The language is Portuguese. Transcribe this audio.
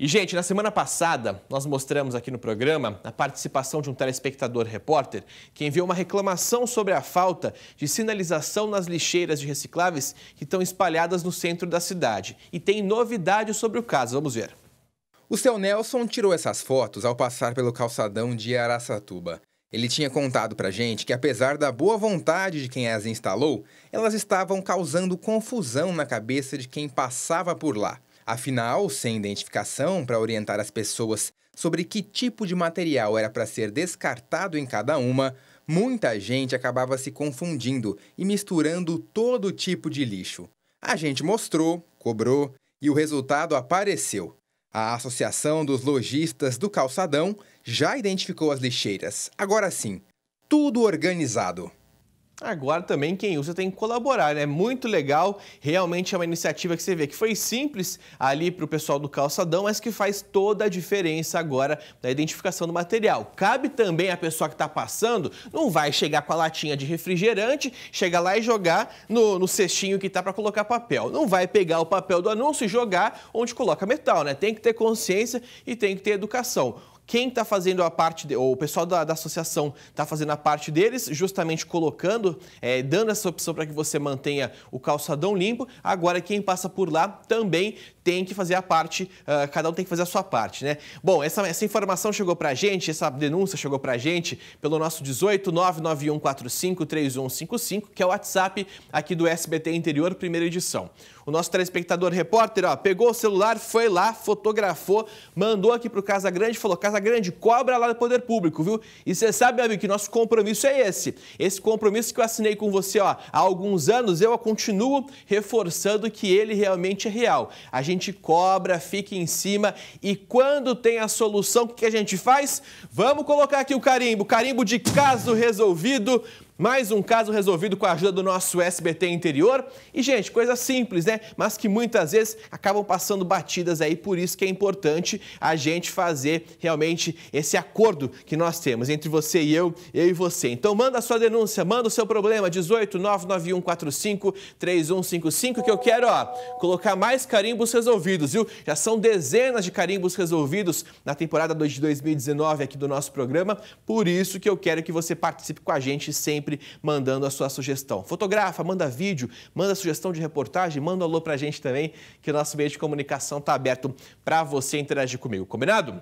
E, gente, na semana passada, nós mostramos aqui no programa a participação de um telespectador repórter que enviou uma reclamação sobre a falta de sinalização nas lixeiras de recicláveis que estão espalhadas no centro da cidade. E tem novidade sobre o caso, vamos ver. O seu Nelson tirou essas fotos ao passar pelo calçadão de Araçatuba. Ele tinha contado pra gente que, apesar da boa vontade de quem as instalou, elas estavam causando confusão na cabeça de quem passava por lá. Afinal, sem identificação para orientar as pessoas sobre que tipo de material era para ser descartado em cada uma, muita gente acabava se confundindo e misturando todo tipo de lixo. A gente mostrou, cobrou e o resultado apareceu. A Associação dos Lojistas do Calçadão já identificou as lixeiras. Agora sim, tudo organizado. Agora também quem usa tem que colaborar, né? é né? muito legal, realmente é uma iniciativa que você vê que foi simples ali para o pessoal do calçadão, mas que faz toda a diferença agora na identificação do material. Cabe também a pessoa que está passando, não vai chegar com a latinha de refrigerante, chegar lá e jogar no, no cestinho que está para colocar papel. Não vai pegar o papel do anúncio e jogar onde coloca metal, né? Tem que ter consciência e tem que ter educação. Quem está fazendo a parte, de, ou o pessoal da, da associação está fazendo a parte deles, justamente colocando, é, dando essa opção para que você mantenha o calçadão limpo. Agora, quem passa por lá também tem que fazer a parte, uh, cada um tem que fazer a sua parte, né? Bom, essa, essa informação chegou para a gente, essa denúncia chegou para a gente pelo nosso 18 que é o WhatsApp aqui do SBT Interior, primeira edição. O nosso telespectador repórter ó, pegou o celular, foi lá, fotografou, mandou aqui para o Casa Grande, falou: Casa Grande, cobra lá do Poder Público, viu? E você sabe, amigo, que nosso compromisso é esse. Esse compromisso que eu assinei com você ó, há alguns anos, eu continuo reforçando que ele realmente é real. A gente cobra, fica em cima e quando tem a solução, o que a gente faz? Vamos colocar aqui o carimbo carimbo de caso resolvido. Mais um caso resolvido com a ajuda do nosso SBT interior. E, gente, coisa simples, né? Mas que muitas vezes acabam passando batidas aí, por isso que é importante a gente fazer realmente esse acordo que nós temos entre você e eu, eu e você. Então, manda a sua denúncia, manda o seu problema, 18 3155, que eu quero, ó, colocar mais carimbos resolvidos, viu? Já são dezenas de carimbos resolvidos na temporada de 2019 aqui do nosso programa, por isso que eu quero que você participe com a gente sempre sempre mandando a sua sugestão. Fotografa, manda vídeo, manda sugestão de reportagem, manda um alô pra gente também, que o nosso meio de comunicação está aberto para você interagir comigo, combinado?